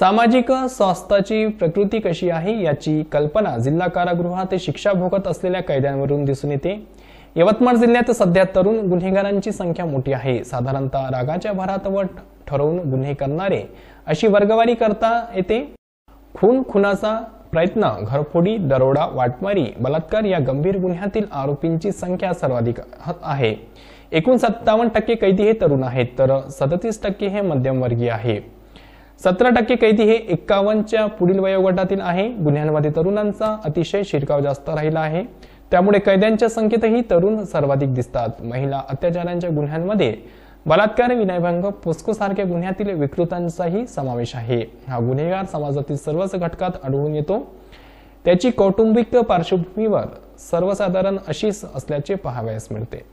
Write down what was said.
सामाजिक स्वास्थाची प्रकृती कशी आहे याची कल्पना जिल्हा कारागृहात शिक्षा भोगत असलेल्या कैद्यांवरून दिसून येते यवतमाळ जिल्ह्यात सध्या तरुण गुन्हेगारांची संख्या मोठी आहे साधारणतः रागाच्या भरात व ठरवून गुन्हे करणारे अशी वर्गवारी करता येते खून खुनाचा प्रयत्न घरफोडी दरोडा वाटमारी बलात्कार या गंभीर गुन्ह्यातील आरोपींची संख्या सर्वाधिक आहे एकूण सत्तावन्न टक्के कैदी हे तरुण आहेत तर सदतीस टक्के हे मध्यमवर्गीय आहे सतरा टक्के कैदी हे एक्कावनच्या पुढील वयोगटातील आहे गुन्ह्यांमध्ये तरुणांचा अतिशय शिरकाव जास्त राहिला आहे त्यामुळे कैद्यांच्या संख्येतही तरुण सर्वाधिक दिसतात महिला अत्याचारांच्या गुन्ह्यांमध्ये बलात्कार विनयभंग पोस्कोसारख्या सारख्या गुन्ह्यातील विकृतांचाही समावेश आहे हा गुन्हेगार समाजातील सर्वच घटकात आढळून येतो त्याची कौटुंबिक पार्श्वभूमीवर सर्वसाधारण अशीच असल्याचे पाहावयास मिळते